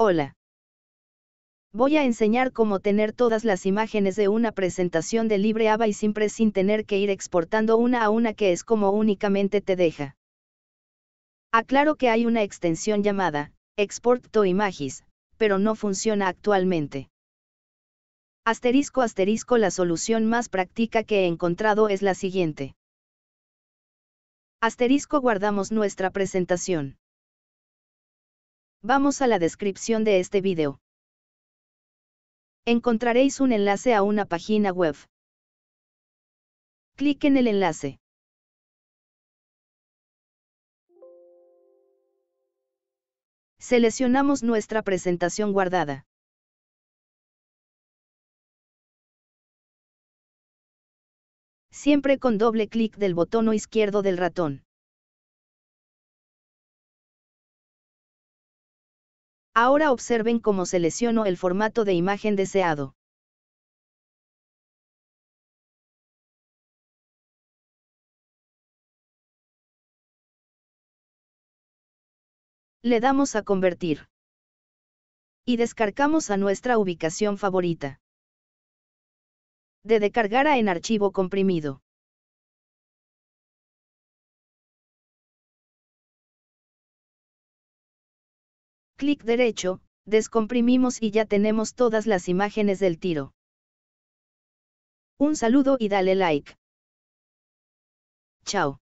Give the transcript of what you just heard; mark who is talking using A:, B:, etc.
A: Hola. Voy a enseñar cómo tener todas las imágenes de una presentación de LibreAva y siempre sin tener que ir exportando una a una que es como únicamente te deja. Aclaro que hay una extensión llamada, Export to Images, pero no funciona actualmente. Asterisco asterisco la solución más práctica que he encontrado es la siguiente. Asterisco guardamos nuestra presentación. Vamos a la descripción de este video. Encontraréis un enlace a una página web. Clic en el enlace.
B: Seleccionamos nuestra presentación guardada. Siempre con doble clic
A: del botón izquierdo del ratón. Ahora observen cómo selecciono el formato de imagen deseado. Le damos a convertir. Y descargamos a nuestra ubicación favorita. De descargar a en archivo comprimido. Clic derecho, descomprimimos y ya tenemos todas las imágenes del tiro. Un saludo y dale like.
B: Chao.